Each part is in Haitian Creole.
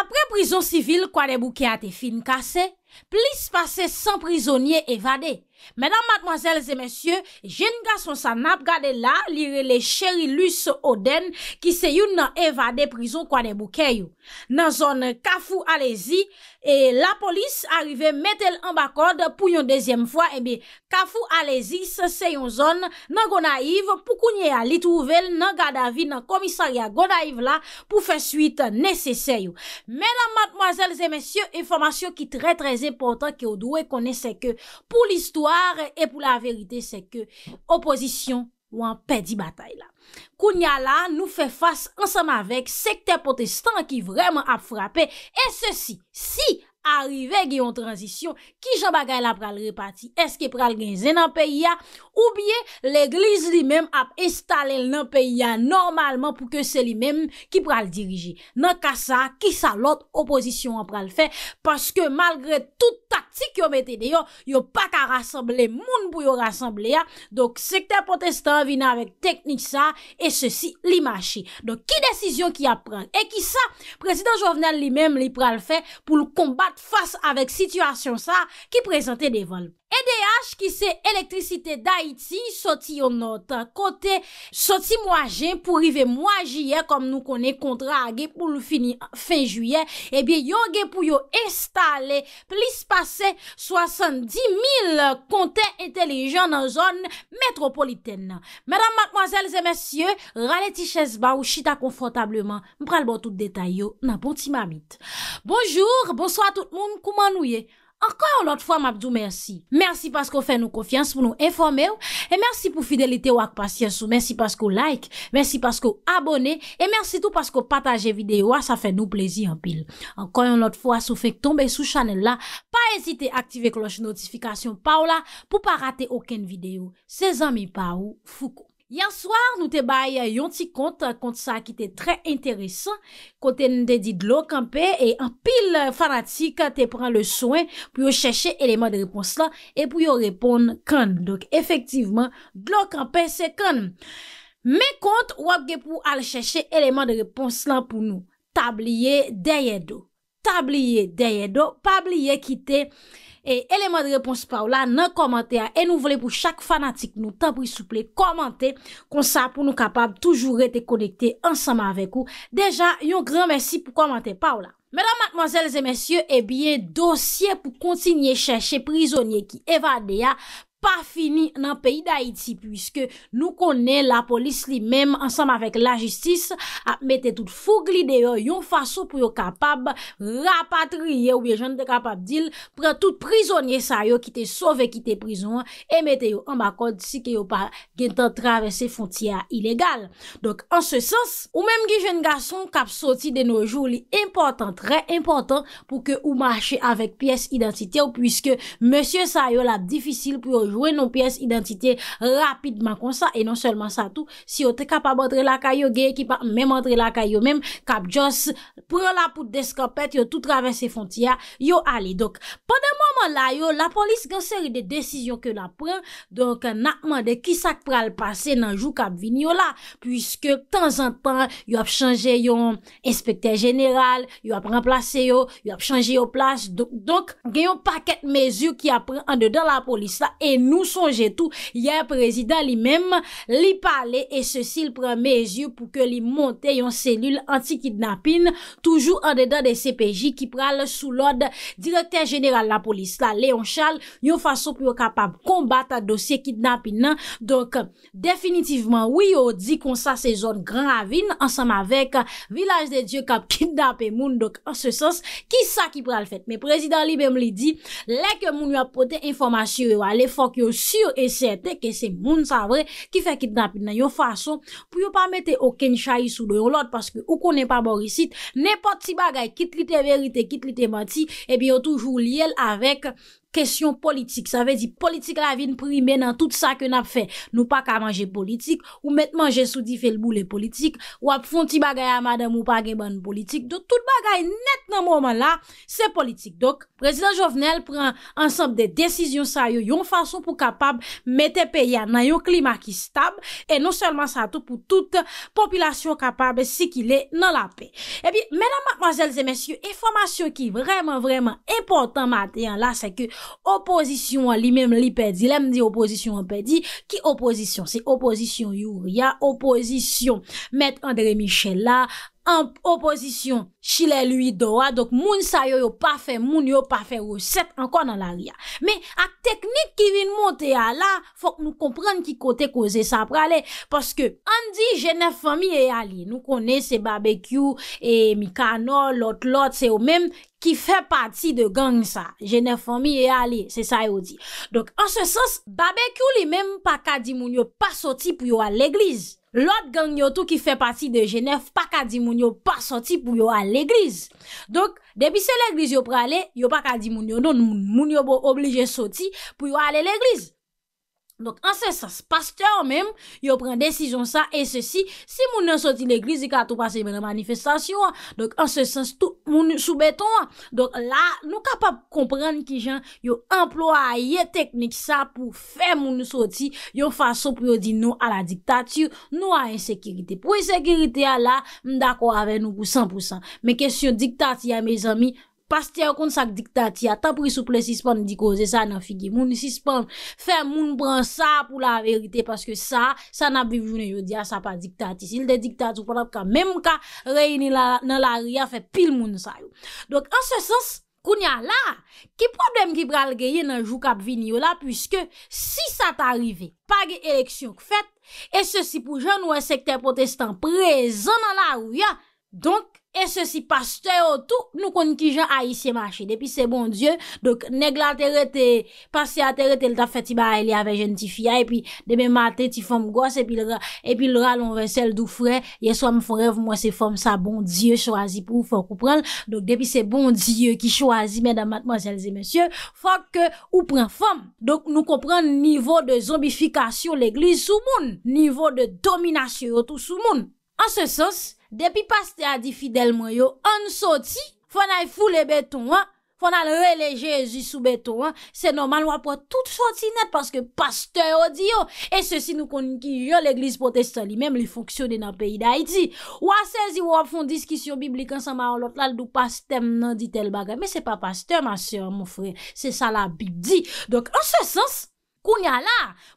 apre prizon sivil kwa de bouke ate fin kase, plis pase san prizonye evade, Menan matmwazel zemesye Jen ga son sanap gade la Lire le cheri lus oden Ki se yon nan evade prizon kwa de boukeyo Nan zon kafou alezi E la polis Arrive metel an bakod Pou yon dezyem fwa Ebe eh kafou alezi se se yon zon Nan gona yiv pou kounye a li trouvel Nan gada vi nan komisari a gona yiv la Pou fe suite nese seyo Menan matmwazel zemesye Enfomasyon ki tre tre zepotan Ki ou dwe kone se ke pou listoa E pou la verite se ke oposisyon wan pedi batay la Kounia la nou fe fase ansame avek Sekte protestant ki vreman ap frape E se si, si! arive gen yon transisyon, ki jan bagay la pral repati? Eske pral genzen nan peyi ya? Ou bie, l'eglis li men ap estalel nan peyi ya normalman pou ke se li men ki pral dirije? Nan ka sa, ki sa lot oposisyon an pral fe? Paske malgre tout taktik yon mette deyon, yon pa ka rassemble, moun pou yon rassemble ya, donk sekte potestan vina avèk teknik sa, e se si li mache. Donk ki desisyon ki ap pral? E ki sa, prezident Jovnel li men li pral fe pou l'kombat face avec situation ça qui présentait des vols. EDH ki se elektrisite da iti soti yon nota kote soti mwaje pou rive mwaje ye kom nou konen kontra a ge pou l fin juye Ebyen yon ge pou yo estale plis pase 70.000 konte entelejyon nan zon metropolitene Madame, mademoiselles et messieurs, rane ti chesba ou chita konfortableman, mpral bon tout detay yo, nan bon ti mamit Bonjour, bonsoit tout moun, kouman nou ye? Ankon yon lot fwa mabdou mersi. Mersi paske ou fe nou konfians pou nou informe ou. E mersi pou fidelite ou ak pasye sou. Mersi paske ou like. Mersi paske ou abone. E mersi tou paske ou pataje videyo. Wa sa fe nou plezi anpil. Ankon yon lot fwa sou fe tombe sou chanel la. Pa ezite aktive kloche notifikasyon pa ou la. Po pa rate oken videyo. Se zami pa ou fuko. Yanswar nou te bay yon ti kont, kont sa ki te tre interesan, konten de di dlo kampe, e an pil fanatik te pran le soen pou yo cheshe eleman de repons la, e pou yo repon kan. Dok efektiveman, dlo kampe se kan. Me kont wapge pou al cheshe eleman de repons la pou nou, tabliye deye do, tabliye deye do, pabliye ki te... E eleman de reponsi pa ou la nan komante a en nou vole pou chak fanatik nou tabri souple komante kon sa pou nou kapab toujou rete konekte ansama avek ou. Deja yon gran mersi pou komante pa ou la. Mèdam matmazèles et mèsyè, e biye dosye pou kontinye chèche prizonye ki evade ya. pa fini nan peyi da iti pwiske nou konen la polis li mem ansam avek la jistis ap mette tout fougli de yo yon faso pou yo kapab rapatriye ou ye jen de kapab dil pre tout prizonye sa yo ki te sove ki te prizon e mette yo an bakon disi ke yo pa gen tentrave se fontia ilegal. Donk an se sens, ou menm ki jen gason kap soti de nou jou li important tre important pou ke ou mache avek piyes identite ou pwiske monsye sa yo la difisil pou yo wè nou piès identité rapidman konsa, e non selman sa tout, si yo te kapab odre la kayo, geye ki pa mè odre la kayo, mèm kapjons prè la pout de skopet, yo tout travè se fontiya, yo ali. Dok, padè mouman la yo, la polis gen sèri de desisyon ke la prè, donk nakman de kisak pral pase nan jou kapvin yo la, pwiske tan zan tan, yo ap chanje yon inspektè general, yo ap remplase yo, yo ap chanje yo plas donk, donk, gen yon pakèt mezou ki ap prè an de dan la polis la, e nou sonje tout. Yè, prezident li mèm, li pale, et ceci il pren mes yeux pou ke li monte yon selule anti-kidnapine toujou an dedan de CPJ ki pral sou l'ode direkteur general la polis la, Leon Charles, yon fason pou yo kapab kombat a dosye kidnapine nan. Donk, definitivman, wiyo di kon sa se zon gran avine, ansam avek vilaj de dieu kap kidnap e moun. Donk, an se sens, ki sa ki pral fet? Me prezident li bèm li di, leke moun yo apote informasyon yo, ale fok yo bon si eh yo eserte ke se moun sa vre ki fe kit napi nan yo fason pou yo pa mette oken chayi sou do yo lot paske ou konen pa morisit nepot si bagay kit li te verite kit li te mati e bi yo toujou li el avek Kèsyon politik, sa ve di politik la vin primè nan tout sa ke nap fe. Nou pa ka manje politik, ou met manje sou di fe lbou le politik, ou ap fon ti bagay a madèm ou pa ge ban politik. Do tout bagay net nan mouman la, se politik. Dok, Prezident Jovenel pren ansap de desisyon sa yo yon fason pou kapab mette pe ya nan yo klima ki stab, e nou selman sa tou pou tout popilasyon kapab si ki le nan la pe. E bi, mena madmazelze, mensyo, informasyon ki vreman vreman important madèyan la se ke Oposisyon an li mem li pedi Lèm di oposisyon an pedi Ki oposisyon? Se oposisyon your ya Oposisyon Met Andre Michel la An oposisyon, chile luyi dowa, dok moun sa yo yo pa fe, moun yo pa fe, yo set ankon an la ria. Me ak teknik ki vin monte ya la, fok nou komprende ki kote koze sa prale, paske an di jenef fami e ya li, nou kone se barbekyou, e mikano, lot lot, se yo menm ki fe pati de gang sa, jenef fami e ya li, se sa yo di. Dok an se sos, barbekyou li menm, pa ka di moun yo pa soti pou yo al eglize, Lot gang yo tou ki fe pati de Genève pa ka di moun yo pa soti pou yo ale l'eglize. Dok, debi se l'eglize yo pre ale, yo pa ka di moun yo non moun yo bo oblije soti pou yo ale l'eglize. Anse sens, pastor menm, yo pren desizyon sa e se si, si moun nou soti l'eklizik a tou pase yon manifestasyon, anse sens, moun soubeton, nou kapap komprenn ki jan yo emplo a ye teknik sa pou fe moun nou soti, yo fason pou yo di nou a la diktatiyo, nou a yon sekirite. Pastè yo kon sa diktati ya, ta pri souple sispan di koze sa nan figi moun, sispan fè moun bran sa pou la verite, paske sa, sa nan bivounen yo diya sa pa diktati. Sil de diktati ou patap ka, men mou ka reyni nan la riyan fè pil moun sa yo. Donk, an se sens, koun ya la, ki problem ki bral geye nan jou kap vini yo la, pwiske si sa ta arrive, pa ge eleksyon k fèt, e se si pou joun ou e sekte protestant prezen nan la riyan, donk, E se si pasteur tou, nou kon ki jen a yi se machi. Depi se bon dieu, nek la te re te pase a te re tel ta feti ba, e li ave jen ti fia, e pi deme mate ti fom gos, e pi lra lon vese l dou fre, ye swam forev mwese fom sa bon dieu, chwazi pou fok ou pran. Depi se bon dieu ki chwazi, mèdamat, mwazelze, mwasyo, fok ou pran fom. Nou kompran nivou de zombifikasyon l'eglise sou moun. Nivou de dominasyon tout sou moun. An se sens, Depi paste a di fidelman yo, an soti, fwen al foule beton, fwen al relejezi sou beton, se normal wap wap wap tout soti net, paske paste o di yo, e se si nou kon ki yo l'eglise protestan li menm li foksyone nan peyi da iti. Wase zi wap foun diskisyon biblik ansan ma ou lot, lal dou paste mnen di tel bagan, me se pa paste masye an mou fre, se sa la bib di. Dok an se sens... Koun ya la,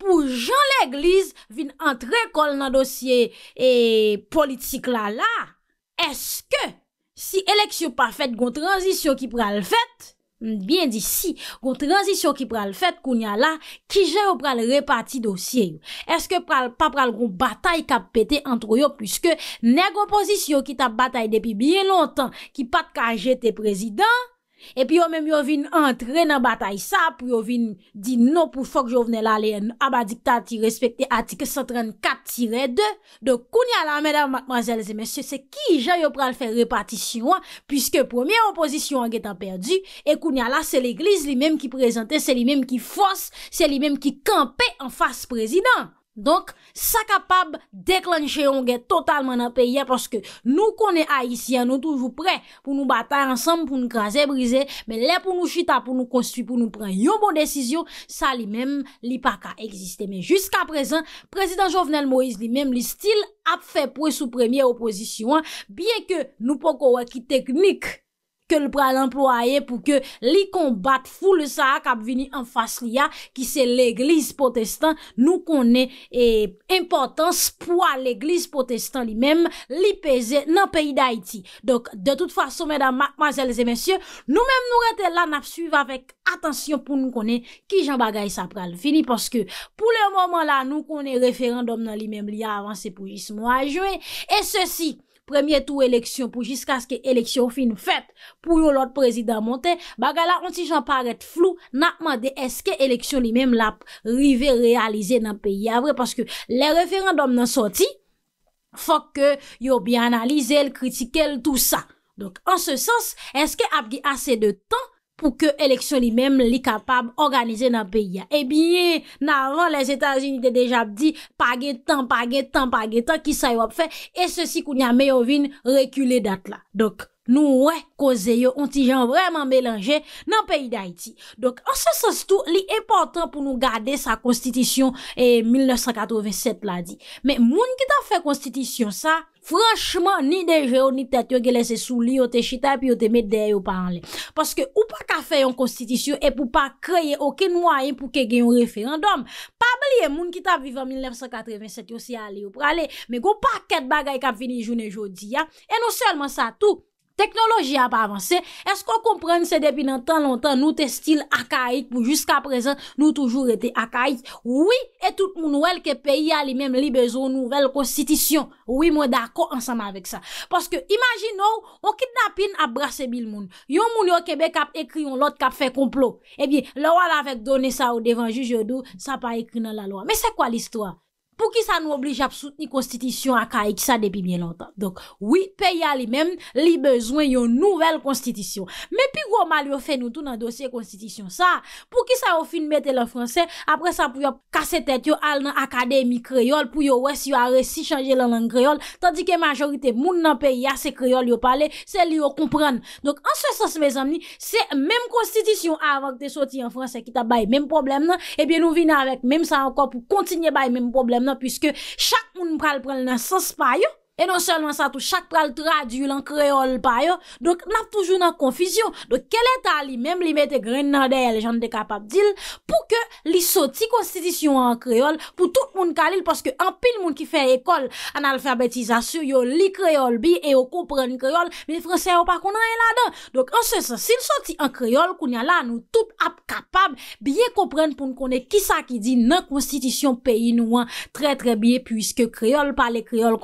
pou jan l'Eglise vin antre kol nan dosye e politik la la, eske si eleksyon pa fet goun transisyon ki pral fet, mbien di si, goun transisyon ki pral fet, koun ya la, ki jè ou pral repati dosye ou, eske pral pa pral goun batay kap pete antro yo, pwiske ne goun posisyon ki tap batay depi bien lontan, ki pat ka jete prezident, Epi yo menm yo vin antre nan bata isa, pou yo vin di nou pou fok jo vnen la leyen abadiktati respekti atike 134-2. Do kouni ala, mèdame, mkmanzèl, zemèsyo, se ki jay yo pral fè repati si yon, pwiske premier oposisyon an getan perdi, e kouni ala se l'eglise li menm ki prezante, se li menm ki fos, se li menm ki kampe an fase prezident. Donk, sa kapab deklanche yonge totalman apeyye pwoske nou konen Aisyen nou toujou pre pou nou batay ansan pou nou graze brize men le pou nou chita pou nou konstu pou nou pren yon bon desisyon sa li mem li pa ka egziste. Men jusqu aprezen, Prezident Jovenel Moïse li mem li stil ap fe pou sou premier opozisyon biye ke nou poko waki teknik ke l pral employe pou ke li kombat foule sa ak ap vini an fas li a, ki se l eglise potestan nou konen e importans pou a l eglise potestan li men li peze nan peyi d'Haïti. Dok, de tout fason, mesdames, mademoiselles et messieurs, nou men nou rete lan ap suive avek atensyon pou nou konen ki jan bagaye sa pral. Fini, poske pou le momen la nou konen referandom nan li men li a avanse pou jismo a jwe. E se si... premye tou eleksyon pou jiska ske eleksyon fin fèt pou yon lot prezident montè, baga la, onti jan paret flou, nan apman de eske eleksyon li menm la rive realize nan peyi avre, paske le referandom nan soti, fok ke yon bi analize l, kritike l, tout sa. Donk, an se sens, eske apgi ase de tan, pou ke eleksyon li mèm li kapab organize nan peyi ya. E eh biye, nan avan, les Etats-Unis te deja ap di, page tan, page tan, page tan, ki say wap fe, e se si kou nya meyo vin rekule dat la. Nou wè koze yo, onti jan vreman belanje nan peyi d'Haïti. Donk, anse sens tout, li e portan pou nou gade sa konstitisyon 1987 e, la di. Men moun ki ta fè konstitisyon sa, franchman, ni deje yo, ni tet yo ge lese sou li, yo te chita, pi yo te mede deye yo paran le. Paske, ou pa ka fè yon konstitisyon, e pou pa kreye okin mwa yon pou ke gen yon referendom. Pa beli, e moun ki ta viva 1987, yo se yale yo prale, me go pa ket bagay kap fini joun e jodi ya. E nou selman sa tout, Teknoloji ap avanse, esko komprende se depi nan tan lontan nou te stil akayik pou jiska prezant nou toujou rete akayik? Ouwi, etout moun ouwel ke peyi a li mem li bezon nouvel konstitisyon. Ouwi mwen dako ansama vek sa. Paske imajin nou, o kit napin ap brase bil moun. Yon moun yo kebek ap ekri yon lot kap fe komplo. Ebi, lor avèk donè sa ou devan jujou dou, sa pa ekri nan la lor. Me se kwa listwa? pou ki sa nou oblij ap soutni konstitisyon akay ki sa depi bien lantan. Donk, wii, pe ya li men, li bezwen yon nouvel konstitisyon. Me pi gwo mal yo fe nou tou nan dosye konstitisyon sa, pou ki sa ou fin mette lan franse, apre sa pou yo kase tet yo al nan akademik kreyol, pou yo wes yo aresi chanje lan lang kreyol, tandike majorite moun nan pe ya se kreyol yo pale, se li yo kompran. Donk, anse sas vezam ni, se men konstitisyon avak te soti an franse ki ta bay men problem nan, e eh bi nou vina avak men sa ankon pou kontinye bay men problem nan, Piske chak moun mkal pral nan sas payo E non selman sa tou chak pral tradi yon lank kreol pa yo, donk nap toujou nan konfisyon. Donk ke leta li, mem li mette gren nan dey, le jante dey kapab dil, pou ke li soti konstitisyon an kreol, pou tout moun kalil, paske an pil moun ki fe ekol, an alfabetizasyon yo li kreol bi, e yo kompren kreol, mi franse yo pa konan en la dey. Donk an se se, si l soti an kreol, koun ya la nou tout ap kapab, biye kompren pou nou konen kisa ki di nan konstitisyon peyi nou an, tre tre biye, pwiske kreol pa le kreol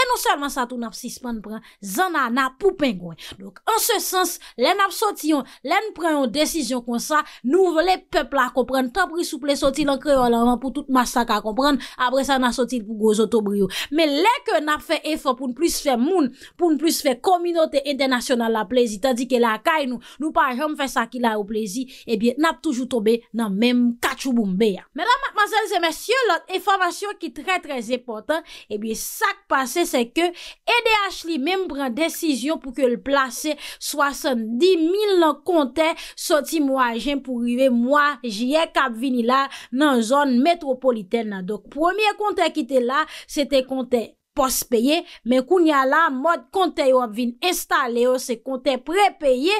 E nou selman sa tou nap sispan pran, zan nan ap pou pengwen. Donc, an se sens, len ap soti yon, len pran yon desisyon kon sa, nou vele pepl a kompran, tabri souple soti lankre yon laman pou tout masak a kompran, apre sa nan soti lankre gozoto brio. Me leke nap fe efon pou n plus fe moun, pou n plus fe kominote internasyonal la plezi, tadi ke la akay nou, nou pa jom fe sa ki la ou plezi, ebyen eh nap toujou tobe nan menm kachou boumbe ya. Menan, mademazelze, mesye, lot efo vasyon ki tre tre zepotan, ebyen eh sak pase, se ke EDH li menm bran desisyon pou ke l plase 70.000 nan konte soti mwa jen pou rive mwa jye kap vini la nan zon metropolitene. Dok, pwemye konte ki te la, se te konte pospeye, men kounya la, mod konte yo vini instale yo se konte prepeye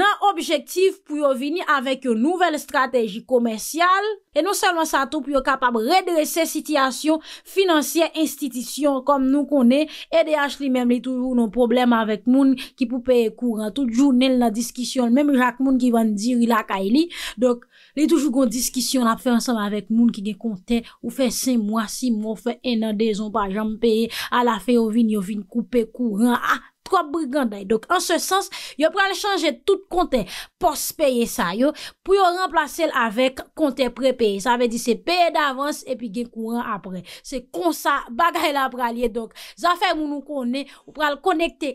nan objektif pou yo vini avek yo nouvel strategi komensyal. Non e nou salwa sa top yo kapab redre se sityasyon finansyen institisyon kom nou konen. EDH li menm li toujou nou problem avèk moun ki pou peye kouran. Tout jou nen la diskisyon, menm jak moun ki van diri la ka ili. Dok li toujou kon diskisyon la fe ansam avèk moun ki gen konten ou fe sen mwa, si mwa, fe enan dezon pa janm peye. A la fe yo vin, yo vin koupe kouran. Ah, Kwa briganday. Dok, an se sens, yo pral chanje tout kontè. Pos peye sa, yo. Puyo remplase l avèk kontè prepeye. Sa ve di se peye davans, e pi gen kouran apre. Se konsa bagay la pralye. Dok, zafè mounou kone, yo pral konekte.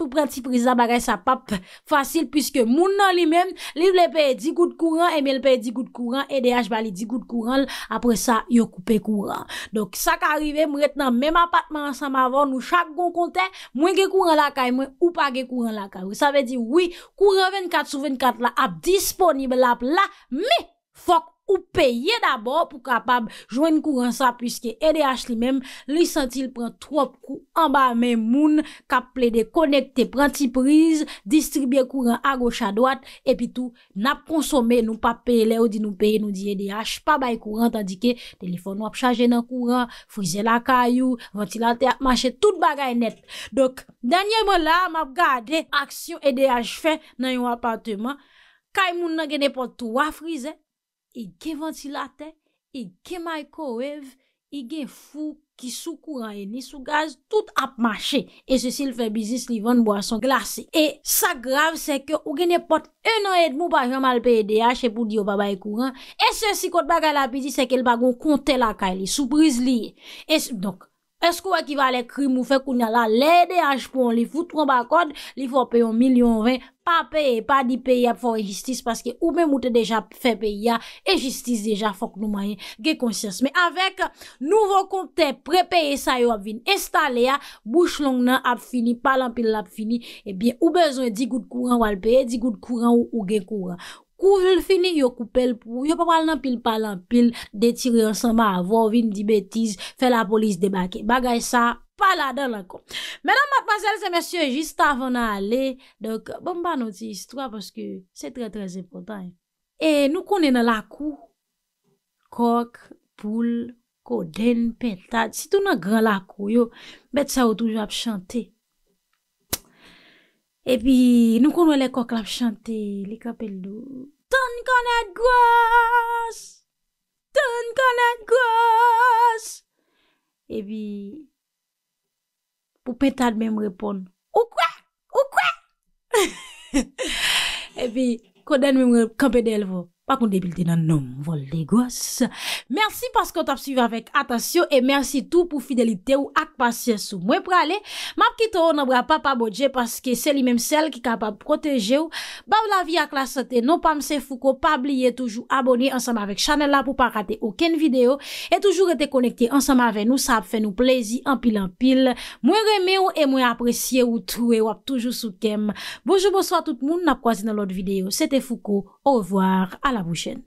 Ou pranti priza bagay sa pap fasil Piske moun nan li men Li vle pe di gout kouran e ML pe di gout kouran EDH bali di gout kouran Apre sa yo koupe kouran Donk sa ka arrive mou retenan Mem apatman ansam avon Nou chak gon konten Mwen ge kouran lakay Mwen ou pa ge kouran lakay Ou sa ve di wii Kouran 24 sou 24 la Ape disponible lape la Me fok Ou peye d'abor pou kapab jwen kouran sa. Piske EDH li men, lisantil pren trop kou anba men moun. Kap ple de konekte prenti priz, distribye kouran a goch a doat. E pi tou, nap konsome nou pa peye le ou di nou peye nou di EDH. Pa bay kouran tandike, telefon wap chaje nan kouran, frize la kayou, vantilante ap mache tout bagay net. Dok, danyen moun la, map gade aksyon EDH fe nan yon apartement. Kay moun nan genepon tou wafrize. E gen ventilate, e gen microwave, e gen fou ki sou kouran e ni sou gaz tout ap mache. E se si l fe bizis li van boason glase. E sa grav se ke ou gen ne pot eno edmou bagyon mal pe e deyache pou di yo baba e kouran. E se si kote bagyon la bizis se ke l bagyon kontel la ka li, sou bris li. E se... Eskou wè ki va lè krim ou fè koun yal la lè de ajpou an li fout pou an bakod, li fò pè yon milyon vè, pa pè, pa di pè yon fò rejistis, paske ou mè moutè deja fè pè yon rejistis deja fòk nou mayen gen konsyans. Mè avèk nouvo kontè pre pè yon sa yon ap vin estalè ya, bouch long nan ap fini, palan pil ap fini, ebyen eh ou bezwen di gout kouran wè al pè, di gout kouran ou gen kouran. Kou jel fini yo koupel pou yo papal nan pil palan pil detiri ansan ba avon, vin di betiz, fe la polis debake. Bagay sa pala dan lakon. Menan matpansel se mesye jist avon a ale, donk bon ba noti istwa paske se tre tre sepontan. E nou konen nan lakou, kok, poule, koden, petat, si tou nan gran lakou yo, bet sa wotouj ap chante. Epi, nou kon wè lè kwa klap chante, li kapel do, ton kon a gwaas, ton kon a gwaas, epi, pou petad mè mwen repon, ou kwa, ou kwa, epi, kwa den mè mwen kampen elvo. Bakoun debilte nan noum, vol de gos. Mersi paske ou tap suvi avek atasyo e mersi tou pou fidelite ou ak pasye sou. Mwen prale, map kito ou nabra pa pa bodje paske se li menm sel ki kapab proteje ou. Bab la vi non ak la sate, nou pam se fuko, pa bliye toujou aboni ansama vek chanel la pou pa rate ouken video. E toujou rete konekte ansama ve nou, sa ap fe nou plezi anpil anpil. Mwen reme ou e mwen apresye ou tou e wap toujou sou kem. Bojou, bojou a tout moun, nap kwazi nan lot videyo. Sete fuko, ouvoar, ala. आभूषण